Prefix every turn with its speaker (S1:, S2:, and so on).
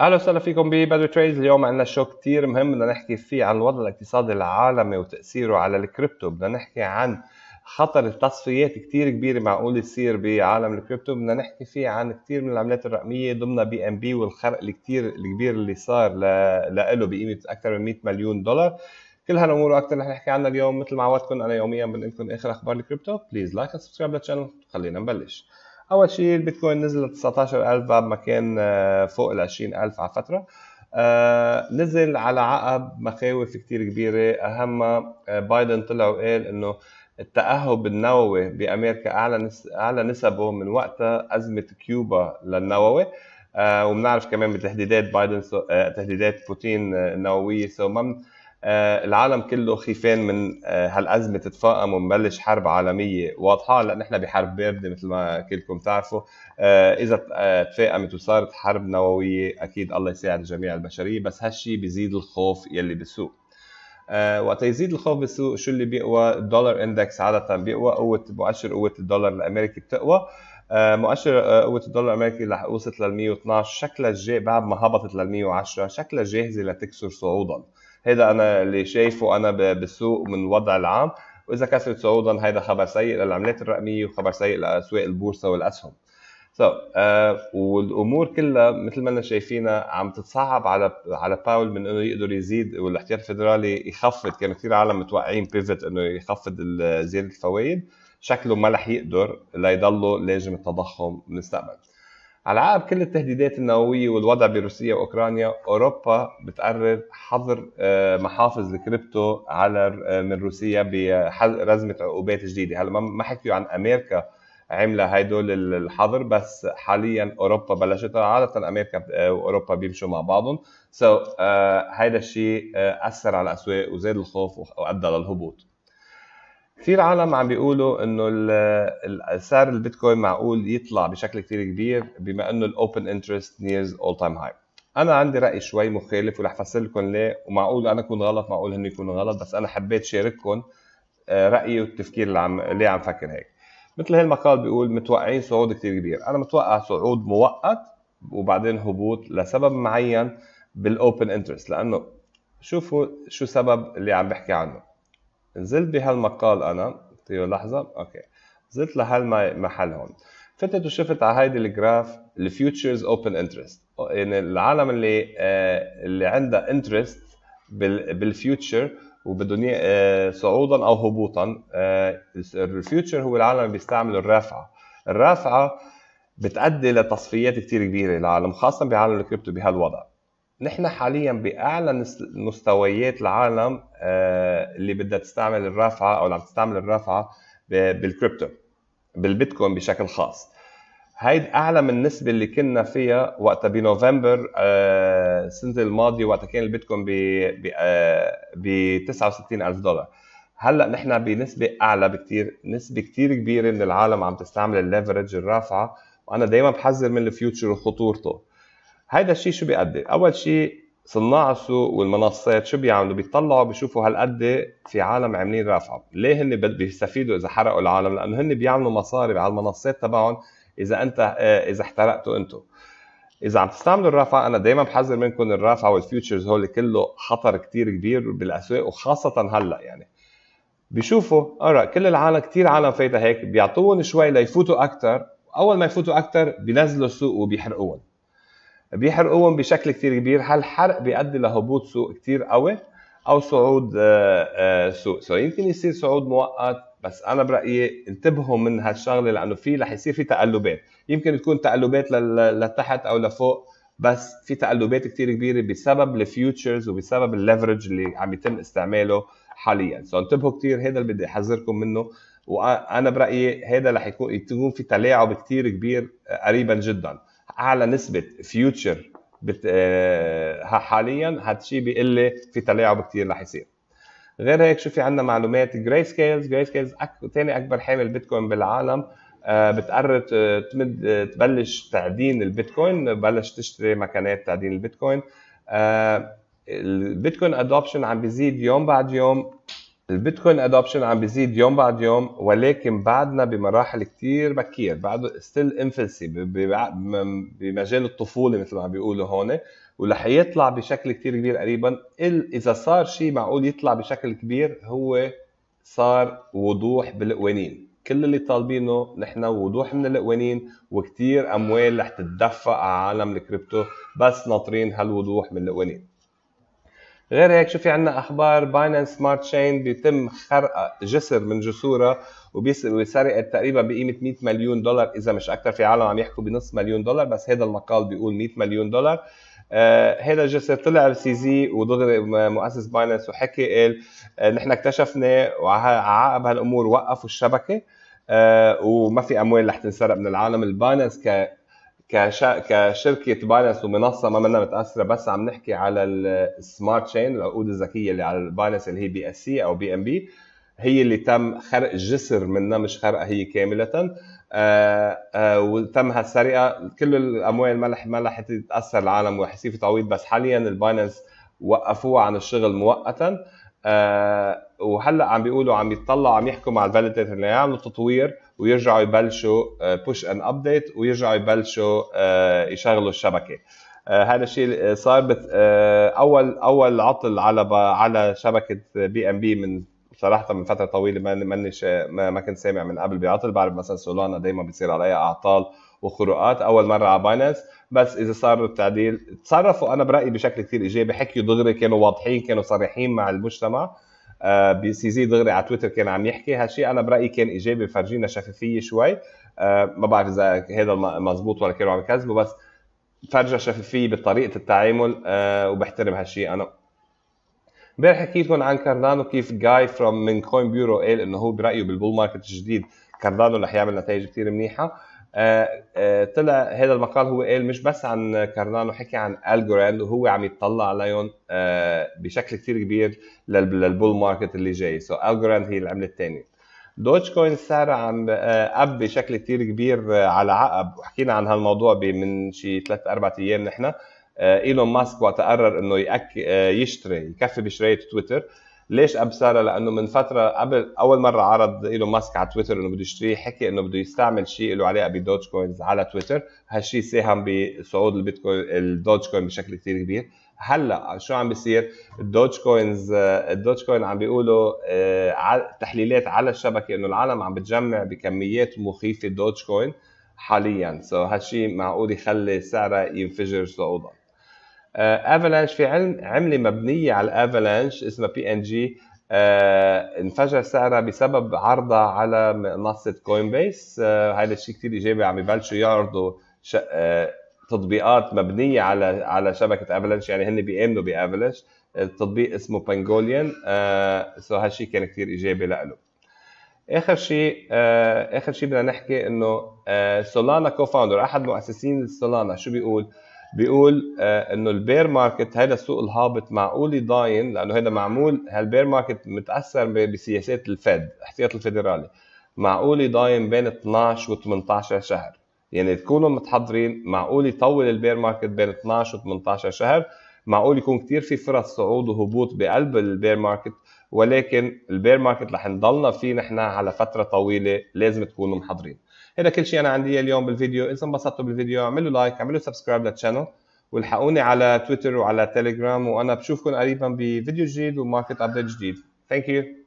S1: اهلا وسهلا فيكم ببدو تريدز اليوم عندنا شو كتير مهم بدنا نحكي فيه عن الوضع الاقتصادي العالمي وتاثيره على الكريبتو بدنا نحكي عن خطر التصفيات كتير كبيره معقول يصير بعالم الكريبتو بدنا نحكي فيه عن كتير من العملات الرقميه ضمن بي ام بي والخرق الكتير الكبير اللي صار له بقيمه اكثر من 100 مليون دولار كل هالامور واكثر رح نحكي عنها اليوم مثل ما عودتكم انا يوميا بنقلكم اخر اخبار الكريبتو بليز لايك وسبسكرايب للشانل خلينا نبلش اول شيء البيتكوين نزل 19000 بعد ما كان آه، فوق ال 20000 على فتره آه، نزل على عقب مخاوف كثير كبيرة أهمها آه، بايدن طلع وقال إنه التأهب النووي بأمريكا أعلى أعلى نسبه من وقتها أزمة كيوبا للنووي ومنعرف وبنعرف كمان بتهديدات بايدن تهديدات بوتين النووية سو ما آه، العالم كله خيفان من آه، هالازمه تتفاقم ونبلش حرب عالميه واضحه لان احنا بحرب بارده مثل ما كلكم تعرفوا آه، اذا تفاقمت وصارت حرب نوويه اكيد الله يساعد جميع البشريه بس هالشي بيزيد الخوف يلي بالسوق وقت يزيد الخوف بالسوق شو اللي بيقوى الدولار اندكس عاده بيقوى قوه مؤشر قوه الدولار الامريكي بتقوى مؤشر قوة الدولار الأمريكي رح وصلت لل 112 شكلها بعد ما هبطت لل 110 شكلها جاهزة لتكسر صعودا هذا انا اللي شايفه انا بالسوق من الوضع العام واذا كسرت صعودا هذا خبر سيء للعملات الرقميه وخبر سيء لاسواق البورصه والاسهم سو so, uh, والامور كلها مثل ما انا شايفينها عم تتصعب على على باول من انه يقدر يزيد والاحتياط الفدرالي يخفض كان كثير عالم متوقعين بيفت انه يخفض زياده الفوائد شكله ما رح يقدر ليضله لازم التضخم بالمستقبل على عقب كل التهديدات النووية والوضع بروسيا وأوكرانيا أوروبا بتقرر حظر آه، محافظ الكريبتو على آه، من روسيا برزمة عقوبات جديدة هلا ما حكيوا عن أمريكا عملة هيدول الحظر بس حاليا أوروبا بلشتها عادة أمريكا آه، وأوروبا بيمشوا مع بعضهم سو so, uh, هيدا الشيء أثر على الأسواق وزاد الخوف وأدى للهبوط كثير عالم عم بيقولوا انه سعر البيتكوين معقول يطلع بشكل كثير كبير بما انه الاوبن انترست نيرز اول تايم هاي انا عندي راي شوي مخالف ورح افسر لكم ليه ومعقول انا اكون غلط معقول هن يكونوا غلط بس انا حبيت شارككم آه، رايي والتفكير اللي عم ليه عم فكر هيك مثل هالمقال بيقول متوقعين صعود كثير كبير انا متوقع صعود مؤقت وبعدين هبوط لسبب معين بالاوبن انترست لانه شوفوا شو سبب اللي عم بحكي عنه نزلت بهالمقال انا طيب لحظه اوكي نزلت لهالمحل هون فتت وشفت على هيدي الجراف الفيوتشرز اوبن انترست يعني العالم اللي آه، اللي عندها انترست بالفيوتشر وبدهم صعودا او هبوطا آه، الفيوتشر هو العالم اللي بيستعملوا الرافعه الرافعه بتأدي لتصفيات كثير كبيره للعالم خاصه بعالم الكريبتو بهالوضع نحن حاليا باعلى مستويات العالم آه، اللي بدها تستعمل الرافعه او اللي عم تستعمل الرافعه بالكريبتو بالبيتكوين بشكل خاص هيدي اعلى من النسبه اللي كنا فيها وقتها بنوفمبر آه، السنه الماضيه وقتها كان البيتكوين ب 69000 آه، دولار هلا نحن بنسبه اعلى بكثير نسبه كثير كبيره من العالم عم تستعمل الليفرج الرافعه وانا دائما بحذر من الفيوتشر وخطورته هيدا الشيء شو بيأدي؟ أول شيء صناع السوق والمنصات شو بيعملوا؟ بيطلعوا بيشوفوا هالقد في عالم عاملين رافعة، ليه هن بيستفيدوا إذا حرقوا العالم؟ لأنه هن بيعملوا مصاري على المنصات تبعهم إذا أنت آه، إذا احترقتوا أنتوا. اذا عم تستعملوا الرافعه انا دائما بحذر منكم الرافعه والفيوتشرز هول كله خطر كتير كبير بالاسواق وخاصه هلا يعني بيشوفوا أرى كل العالم كتير عالم فايتة هيك بيعطوهم شوي ليفوتوا اكثر اول ما يفوتوا اكثر بينزلوا السوق وبيحرقوهم بيحرقوهم بشكل كثير كبير هالحرق بيؤدي لهبوط سوق كثير قوي او صعود سوق آه، آه، سو يمكن يصير صعود مؤقت بس انا برايي انتبهوا من هالشغله لانه في رح يصير في تقلبات يمكن تكون تقلبات لتحت او لفوق بس في تقلبات كثير كبيره بسبب الفيوتشرز وبسبب الليفرج اللي عم يتم استعماله حاليا سو انتبهوا كثير هذا اللي بدي احذركم منه وانا برايي هذا رح يكون يكون في تلاعب كثير كبير آه، قريبا جدا اعلى نسبه فيوتشر بت... آه، حاليا هالشيء بيقول لي في تلاعب كثير رح يصير غير هيك شو في عندنا معلومات جراي سكيلز جراي سكيلز أك... ثاني اكبر حامل بيتكوين بالعالم آه، بتقرر تمد تبلش تعدين البيتكوين بلش تشتري مكانات تعدين البيتكوين آه، البيتكوين ادوبشن عم بيزيد يوم بعد يوم البيتكوين ادوبشن عم بيزيد يوم بعد يوم ولكن بعدنا بمراحل كتير بكير بعد ستيل انفلسي بمجال الطفوله مثل ما عم بيقولوا هون ورح يطلع بشكل كتير كبير قريبا اذا صار شيء معقول يطلع بشكل كبير هو صار وضوح بالقوانين كل اللي طالبينه نحن وضوح من القوانين وكتير اموال رح تتدفق على عالم الكريبتو بس ناطرين هالوضوح من القوانين غير هيك شو في عندنا اخبار باينانس سمارت تشين بيتم خرق جسر من جسورها وسرقت تقريبا بقيمه 100 مليون دولار اذا مش اكثر في عالم عم يحكوا بنص مليون دولار بس هذا المقال بيقول 100 مليون دولار هذا آه الجسر طلع زي ودغري مؤسس باينانس وحكي قال آه نحن اكتشفنا وعقب هالامور وقفوا الشبكه آه وما في اموال رح تنسرق من العالم الباينانس ك كش... كشركه بايننس ومنصه ما منا متاثره بس عم نحكي على السمارت تشين العقود الذكيه اللي على البايننس اللي هي بي اس سي او بي ام بي هي اللي تم خرق جسر منها مش خرقها هي كامله آآ آه، آآ آه، وتم هالسرقه كل الاموال ما ما رح تتاثر العالم في تعويض بس حاليا البايننس وقفوها عن الشغل مؤقتا آه، وهلا عم بيقولوا عم يتطلعوا عم يحكوا مع الفاليديتر اللي يعملوا تطوير ويرجعوا يبلشوا بوش ان ابديت ويرجعوا يبلشوا آه، يشغلوا الشبكه آه، هذا الشيء صار بت... آه، اول اول عطل على ب... على شبكه بي ام بي من صراحه من فتره طويله ما ماني ما, ما كنت سامع من قبل بعطل بعرف مثلا سولانا دائما بيصير عليها اعطال وخروقات اول مره على باينانس بس اذا صار التعديل تصرفوا انا برايي بشكل كثير ايجابي حكيوا دغري كانوا واضحين كانوا صريحين مع المجتمع آه زي دغري على تويتر كان عم يحكي هالشيء انا برايي كان ايجابي فرجينا شفافيه شوي آه، ما بعرف اذا هذا مزبوط ولا كانوا عم يكذبوا بس فرجى شفافيه بطريقه التعامل آه، وبحترم هالشيء انا امبارح حكيت لكم عن كاردانو كيف جاي فروم من كوين بيورو قال انه هو برايه بالبول ماركت الجديد كاردانو رح يعمل نتائج كثير منيحه آه، آه، طلع هذا المقال هو قال مش بس عن كارنانو حكي عن الجوراند وهو عم يتطلع عليهم آه، بشكل كثير كبير للبول ماركت اللي جاي سو so الجوراند هي العمله الثانيه دوج كوين صار عم اب بشكل كثير كبير على عقب وحكينا عن هالموضوع من شي ثلاث اربع ايام نحن ايلون ماسك وقت قرر انه يشتري يكفي بشرايه تويتر ليش ساره؟ لانه من فتره قبل اول مره عرض ايلون ماسك على تويتر انه بده يشتريه حكي انه بده يستعمل شيء له علاقه بدوج كوينز على تويتر هالشيء ساهم بصعود البيتكوين الدوج كوين بشكل كثير كبير هلا شو عم بيصير الدوج كوينز الدوج كوين عم بيقولوا آه، تحليلات على الشبكه انه العالم عم بتجمع بكميات مخيفه دوج كوين حاليا سو so هالشيء معقول يخلي سعره ينفجر صعودا افالانش آه، في علم عمله مبنيه على الافالانش اسمها بي ان جي انفجر سعرها بسبب عرضها على منصه كوين بيس آه، هذا الشيء كثير ايجابي عم يبلشوا يعرضوا آه، تطبيقات مبنيه على على شبكه افالانش يعني هن بيامنوا بافالانش التطبيق اسمه بانجوليان آه سو هالشيء كان كثير ايجابي لإله اخر شيء آه اخر شيء بدنا نحكي انه آه سولانا كوفاوندر احد مؤسسين سولانا شو بيقول بيقول آه، انه البير ماركت هذا السوق الهابط معقول يضاين لانه هذا معمول هالبير ماركت متاثر بسياسات الفيد احتياط الفيدرالي معقول يضاين بين 12 و 18 شهر يعني تكونوا متحضرين معقول يطول البير ماركت بين 12 و 18 شهر معقول يكون كثير في فرص صعود وهبوط بقلب البير ماركت ولكن البير ماركت رح نضلنا فيه نحن على فتره طويله لازم تكونوا محضرين هذا كل شيء انا عندي اليوم بالفيديو اذا انبسطتوا بالفيديو اعملوا لايك اعملوا سبسكرايب للشانل والحقوني على تويتر وعلى تيليجرام وانا بشوفكم قريبا بفيديو جديد وماركت ابديت جديد ثانك يو